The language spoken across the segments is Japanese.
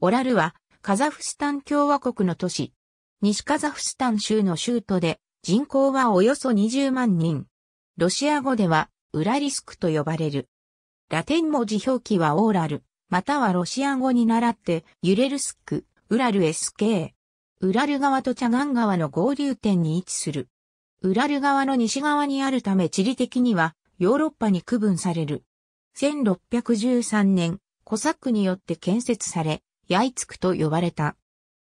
オラルは、カザフスタン共和国の都市、西カザフスタン州の州都で、人口はおよそ20万人。ロシア語では、ウラリスクと呼ばれる。ラテン文字表記はオーラル、またはロシア語に倣って、ユレルスク、ウラル SK。ウラル川とチャガン川の合流点に位置する。ウラル川の西側にあるため地理的にはヨーロッパに区分される。1613年、コサックによって建設され、ヤイツクと呼ばれた。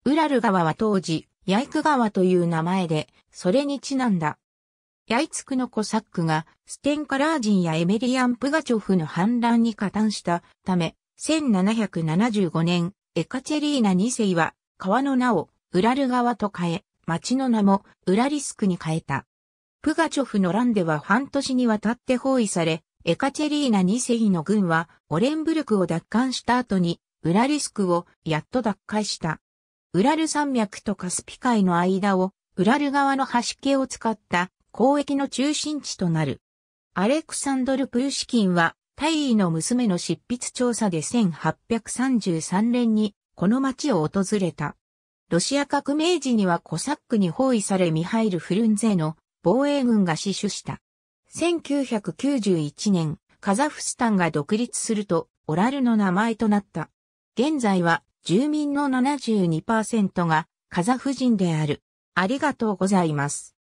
ウラル川は当時、ヤイク川という名前で、それにちなんだ。ヤイツクのコサックが、ステンカラー人やエメリアン・プガチョフの反乱に加担したため、1775年、エカチェリーナ2世は、川の名を、ウラル川と変え、町の名も、ウラリスクに変えた。プガチョフの乱では半年にわたって包囲され、エカチェリーナ2世の軍は、オレンブルクを奪還した後に、ウラリスクをやっと奪回した。ウラル山脈とカスピ海の間を、ウラル側の端系を使った交易の中心地となる。アレクサンドル・プルシキンは、大尉の娘の執筆調査で1833年にこの町を訪れた。ロシア革命時にはコサックに包囲されミハイル・フルンゼの防衛軍が死守した。1991年、カザフスタンが独立すると、オラルの名前となった。現在は住民の72%がカザフ人である。ありがとうございます。